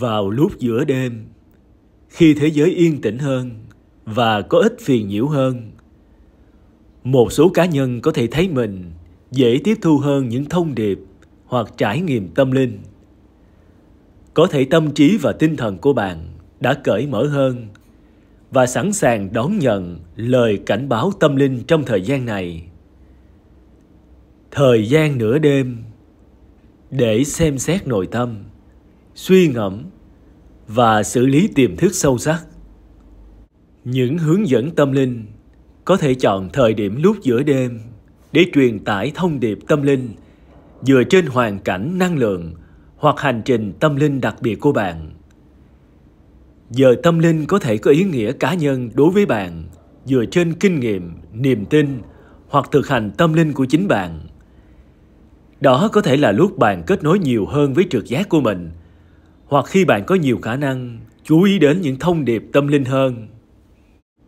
vào lúc giữa đêm khi thế giới yên tĩnh hơn và có ít phiền nhiễu hơn một số cá nhân có thể thấy mình dễ tiếp thu hơn những thông điệp hoặc trải nghiệm tâm linh có thể tâm trí và tinh thần của bạn đã cởi mở hơn và sẵn sàng đón nhận lời cảnh báo tâm linh trong thời gian này thời gian nửa đêm để xem xét nội tâm suy ngẫm và xử lý tiềm thức sâu sắc những hướng dẫn tâm linh có thể chọn thời điểm lúc giữa đêm để truyền tải thông điệp tâm linh dựa trên hoàn cảnh năng lượng hoặc hành trình tâm linh đặc biệt của bạn giờ tâm linh có thể có ý nghĩa cá nhân đối với bạn dựa trên kinh nghiệm niềm tin hoặc thực hành tâm linh của chính bạn đó có thể là lúc bạn kết nối nhiều hơn với trực giác của mình hoặc khi bạn có nhiều khả năng chú ý đến những thông điệp tâm linh hơn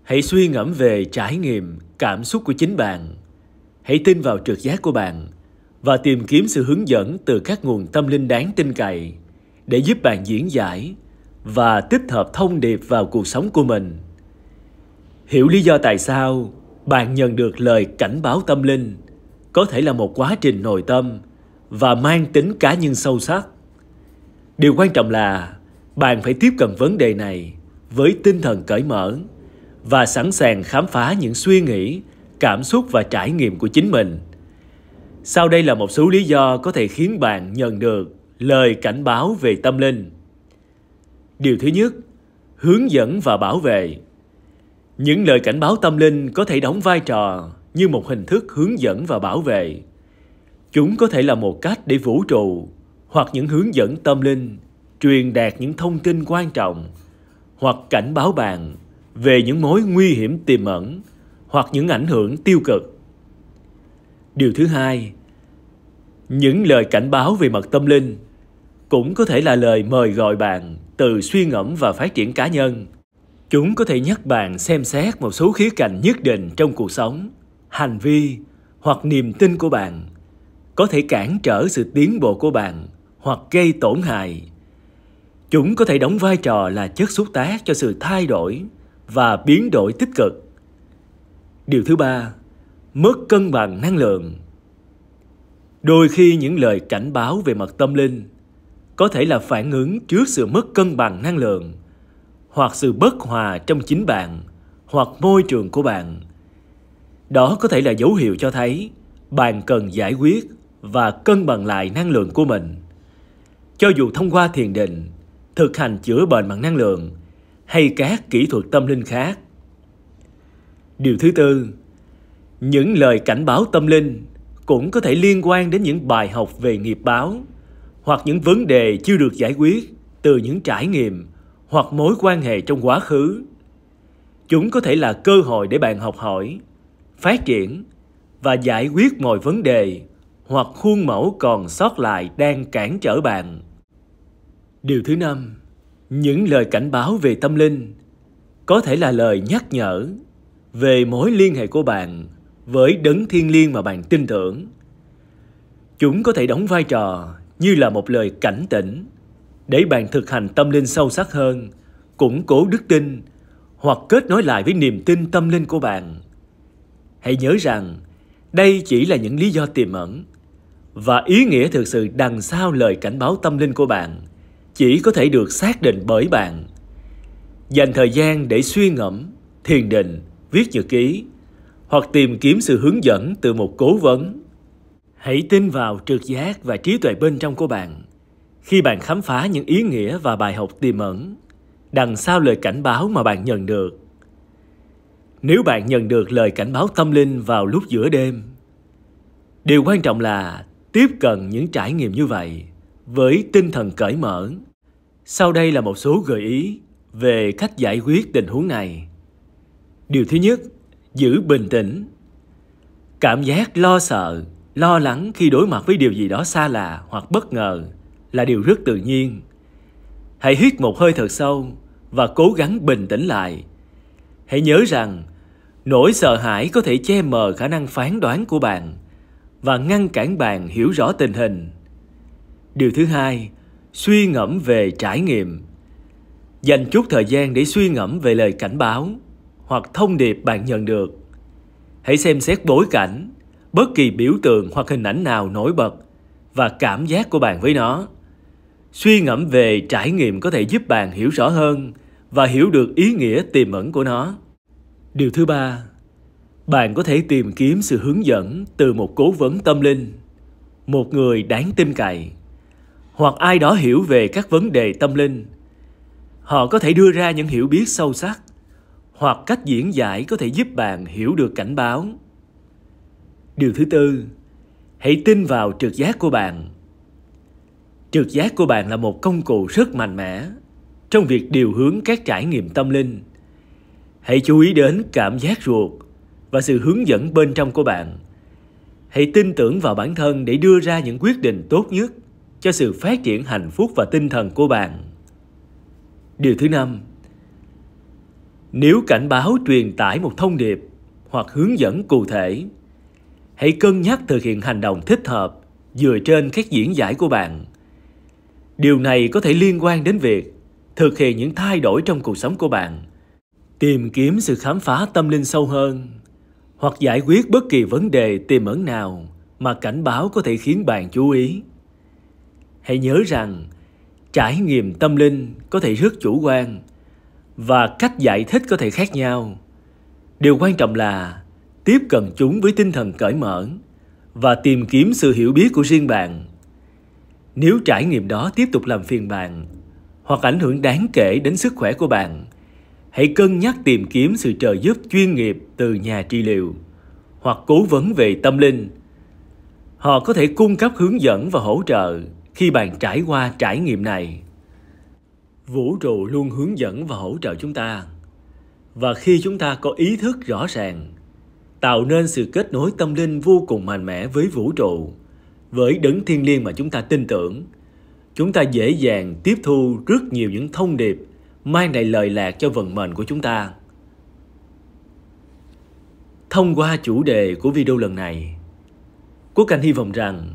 hãy suy ngẫm về trải nghiệm cảm xúc của chính bạn hãy tin vào trực giác của bạn và tìm kiếm sự hướng dẫn từ các nguồn tâm linh đáng tin cậy để giúp bạn diễn giải và tích hợp thông điệp vào cuộc sống của mình hiểu lý do tại sao bạn nhận được lời cảnh báo tâm linh có thể là một quá trình nội tâm và mang tính cá nhân sâu sắc điều quan trọng là bạn phải tiếp cận vấn đề này với tinh thần cởi mở và sẵn sàng khám phá những suy nghĩ cảm xúc và trải nghiệm của chính mình sau đây là một số lý do có thể khiến bạn nhận được lời cảnh báo về tâm linh điều thứ nhất hướng dẫn và bảo vệ những lời cảnh báo tâm linh có thể đóng vai trò như một hình thức hướng dẫn và bảo vệ chúng có thể là một cách để vũ trụ hoặc những hướng dẫn tâm linh, truyền đạt những thông tin quan trọng hoặc cảnh báo bạn về những mối nguy hiểm tiềm ẩn hoặc những ảnh hưởng tiêu cực. Điều thứ hai, những lời cảnh báo về mặt tâm linh cũng có thể là lời mời gọi bạn từ suy ngẫm và phát triển cá nhân. Chúng có thể nhắc bạn xem xét một số khía cạnh nhất định trong cuộc sống, hành vi hoặc niềm tin của bạn, có thể cản trở sự tiến bộ của bạn hoặc gây tổn hại. Chúng có thể đóng vai trò là chất xúc tác cho sự thay đổi và biến đổi tích cực. Điều thứ ba, mất cân bằng năng lượng. Đôi khi những lời cảnh báo về mặt tâm linh có thể là phản ứng trước sự mất cân bằng năng lượng hoặc sự bất hòa trong chính bạn hoặc môi trường của bạn. Đó có thể là dấu hiệu cho thấy bạn cần giải quyết và cân bằng lại năng lượng của mình. Cho dù thông qua thiền định, thực hành chữa bệnh bằng năng lượng hay các kỹ thuật tâm linh khác. Điều thứ tư, những lời cảnh báo tâm linh cũng có thể liên quan đến những bài học về nghiệp báo hoặc những vấn đề chưa được giải quyết từ những trải nghiệm hoặc mối quan hệ trong quá khứ. Chúng có thể là cơ hội để bạn học hỏi, phát triển và giải quyết mọi vấn đề hoặc khuôn mẫu còn sót lại đang cản trở bạn Điều thứ năm, những lời cảnh báo về tâm linh có thể là lời nhắc nhở về mối liên hệ của bạn với đấng thiên liêng mà bạn tin tưởng. Chúng có thể đóng vai trò như là một lời cảnh tỉnh để bạn thực hành tâm linh sâu sắc hơn, củng cố đức tin hoặc kết nối lại với niềm tin tâm linh của bạn. Hãy nhớ rằng đây chỉ là những lý do tiềm ẩn và ý nghĩa thực sự đằng sau lời cảnh báo tâm linh của bạn – chỉ có thể được xác định bởi bạn dành thời gian để suy ngẫm thiền định viết nhật ký hoặc tìm kiếm sự hướng dẫn từ một cố vấn hãy tin vào trực giác và trí tuệ bên trong của bạn khi bạn khám phá những ý nghĩa và bài học tiềm ẩn đằng sau lời cảnh báo mà bạn nhận được nếu bạn nhận được lời cảnh báo tâm linh vào lúc giữa đêm điều quan trọng là tiếp cận những trải nghiệm như vậy với tinh thần cởi mở. Sau đây là một số gợi ý về cách giải quyết tình huống này. Điều thứ nhất, giữ bình tĩnh. Cảm giác lo sợ, lo lắng khi đối mặt với điều gì đó xa lạ hoặc bất ngờ là điều rất tự nhiên. Hãy hít một hơi thật sâu và cố gắng bình tĩnh lại. Hãy nhớ rằng, nỗi sợ hãi có thể che mờ khả năng phán đoán của bạn và ngăn cản bạn hiểu rõ tình hình điều thứ hai suy ngẫm về trải nghiệm dành chút thời gian để suy ngẫm về lời cảnh báo hoặc thông điệp bạn nhận được hãy xem xét bối cảnh bất kỳ biểu tượng hoặc hình ảnh nào nổi bật và cảm giác của bạn với nó suy ngẫm về trải nghiệm có thể giúp bạn hiểu rõ hơn và hiểu được ý nghĩa tiềm ẩn của nó điều thứ ba bạn có thể tìm kiếm sự hướng dẫn từ một cố vấn tâm linh một người đáng tin cậy hoặc ai đó hiểu về các vấn đề tâm linh họ có thể đưa ra những hiểu biết sâu sắc hoặc cách diễn giải có thể giúp bạn hiểu được cảnh báo điều thứ tư hãy tin vào trực giác của bạn trực giác của bạn là một công cụ rất mạnh mẽ trong việc điều hướng các trải nghiệm tâm linh hãy chú ý đến cảm giác ruột và sự hướng dẫn bên trong của bạn hãy tin tưởng vào bản thân để đưa ra những quyết định tốt nhất cho sự phát triển hạnh phúc và tinh thần của bạn. Điều thứ năm, nếu cảnh báo truyền tải một thông điệp hoặc hướng dẫn cụ thể, hãy cân nhắc thực hiện hành động thích hợp dựa trên các diễn giải của bạn. Điều này có thể liên quan đến việc thực hiện những thay đổi trong cuộc sống của bạn, tìm kiếm sự khám phá tâm linh sâu hơn hoặc giải quyết bất kỳ vấn đề tiềm ẩn nào mà cảnh báo có thể khiến bạn chú ý hãy nhớ rằng trải nghiệm tâm linh có thể rất chủ quan và cách giải thích có thể khác nhau điều quan trọng là tiếp cận chúng với tinh thần cởi mở và tìm kiếm sự hiểu biết của riêng bạn nếu trải nghiệm đó tiếp tục làm phiền bạn hoặc ảnh hưởng đáng kể đến sức khỏe của bạn hãy cân nhắc tìm kiếm sự trợ giúp chuyên nghiệp từ nhà trị liệu hoặc cố vấn về tâm linh họ có thể cung cấp hướng dẫn và hỗ trợ khi bạn trải qua trải nghiệm này vũ trụ luôn hướng dẫn và hỗ trợ chúng ta và khi chúng ta có ý thức rõ ràng tạo nên sự kết nối tâm linh vô cùng mạnh mẽ với vũ trụ với đấng thiêng liêng mà chúng ta tin tưởng chúng ta dễ dàng tiếp thu rất nhiều những thông điệp mang lại lời lạc cho vận mệnh của chúng ta thông qua chủ đề của video lần này quốc anh hy vọng rằng